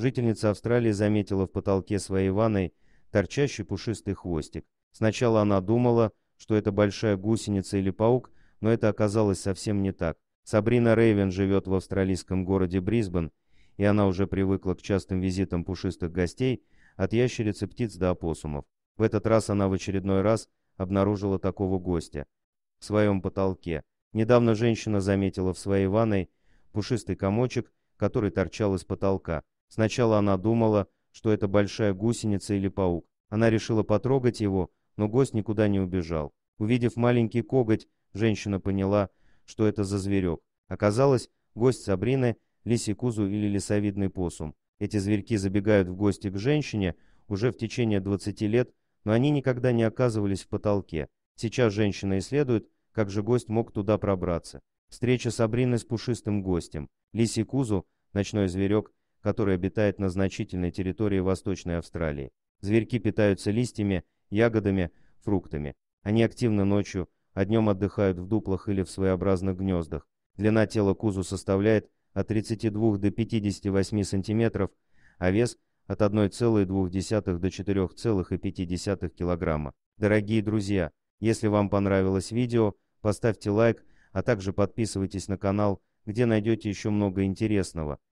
Жительница Австралии заметила в потолке своей ванной торчащий пушистый хвостик. Сначала она думала, что это большая гусеница или паук, но это оказалось совсем не так. Сабрина Рейвен живет в австралийском городе Брисбен, и она уже привыкла к частым визитам пушистых гостей от ящериц и птиц до опоссумов. В этот раз она в очередной раз обнаружила такого гостя в своем потолке. Недавно женщина заметила в своей ванной пушистый комочек, который торчал из потолка. Сначала она думала, что это большая гусеница или паук. Она решила потрогать его, но гость никуда не убежал. Увидев маленький коготь, женщина поняла, что это за зверек. Оказалось, гость Сабрины – лисикузу или лесовидный посум. Эти зверьки забегают в гости к женщине уже в течение 20 лет, но они никогда не оказывались в потолке. Сейчас женщина исследует, как же гость мог туда пробраться. Встреча Сабрины с пушистым гостем. Лисикузу, ночной зверек, который обитает на значительной территории Восточной Австралии. Зверьки питаются листьями, ягодами, фруктами. Они активны ночью, а днем отдыхают в дуплах или в своеобразных гнездах. Длина тела кузу составляет от 32 до 58 сантиметров, а вес от 1,2 до 4,5 килограмма. Дорогие друзья, если вам понравилось видео, поставьте лайк, а также подписывайтесь на канал, где найдете еще много интересного.